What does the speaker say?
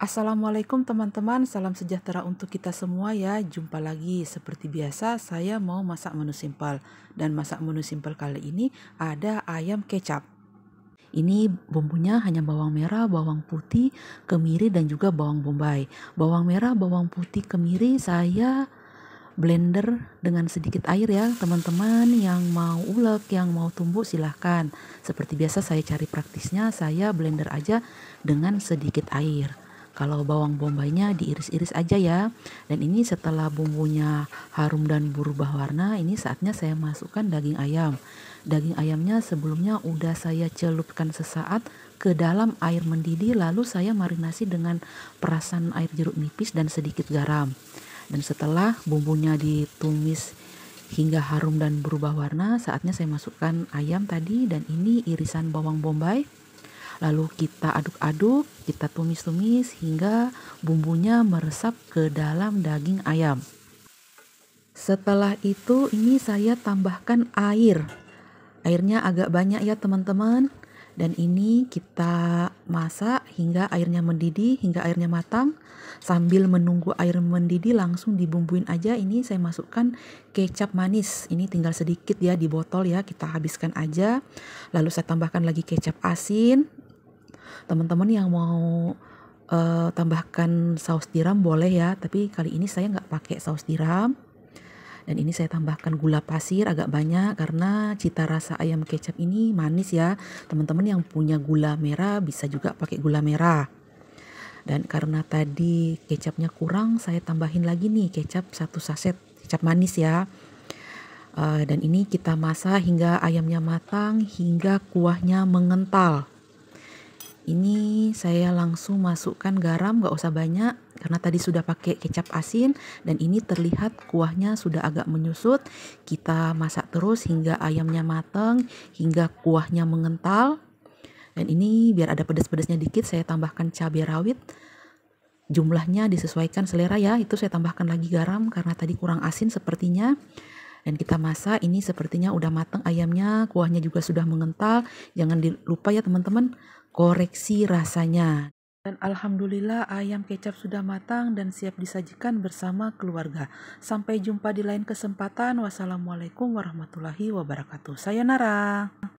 Assalamualaikum teman-teman, salam sejahtera untuk kita semua ya. Jumpa lagi seperti biasa saya mau masak menu simpel dan masak menu simpel kali ini ada ayam kecap. Ini bumbunya hanya bawang merah, bawang putih, kemiri dan juga bawang bombay. Bawang merah, bawang putih, kemiri saya blender dengan sedikit air ya teman-teman yang mau ulek yang mau tumbuk silahkan seperti biasa saya cari praktisnya saya blender aja dengan sedikit air kalau bawang bombaynya diiris-iris aja ya. Dan ini setelah bumbunya harum dan berubah warna, ini saatnya saya masukkan daging ayam. Daging ayamnya sebelumnya udah saya celupkan sesaat ke dalam air mendidih lalu saya marinasi dengan perasan air jeruk nipis dan sedikit garam. Dan setelah bumbunya ditumis hingga harum dan berubah warna, saatnya saya masukkan ayam tadi dan ini irisan bawang bombay. Lalu kita aduk-aduk, kita tumis-tumis hingga bumbunya meresap ke dalam daging ayam. Setelah itu ini saya tambahkan air. Airnya agak banyak ya teman-teman. Dan ini kita masak hingga airnya mendidih, hingga airnya matang. Sambil menunggu air mendidih langsung dibumbuin aja. Ini saya masukkan kecap manis. Ini tinggal sedikit ya di botol ya, kita habiskan aja. Lalu saya tambahkan lagi kecap asin teman-teman yang mau uh, tambahkan saus tiram boleh ya tapi kali ini saya nggak pakai saus tiram dan ini saya tambahkan gula pasir agak banyak karena cita rasa ayam kecap ini manis ya teman-teman yang punya gula merah bisa juga pakai gula merah dan karena tadi kecapnya kurang saya tambahin lagi nih kecap satu saset kecap manis ya eh, dan ini kita masak hingga ayamnya matang hingga kuahnya mengental ini saya langsung masukkan garam, gak usah banyak karena tadi sudah pakai kecap asin dan ini terlihat kuahnya sudah agak menyusut. Kita masak terus hingga ayamnya matang, hingga kuahnya mengental. Dan ini biar ada pedas-pedasnya dikit saya tambahkan cabai rawit. Jumlahnya disesuaikan selera ya, itu saya tambahkan lagi garam karena tadi kurang asin sepertinya dan kita masak ini sepertinya udah matang ayamnya kuahnya juga sudah mengental jangan dilupa ya teman-teman koreksi rasanya dan alhamdulillah ayam kecap sudah matang dan siap disajikan bersama keluarga sampai jumpa di lain kesempatan wassalamualaikum warahmatullahi wabarakatuh Saya Nara.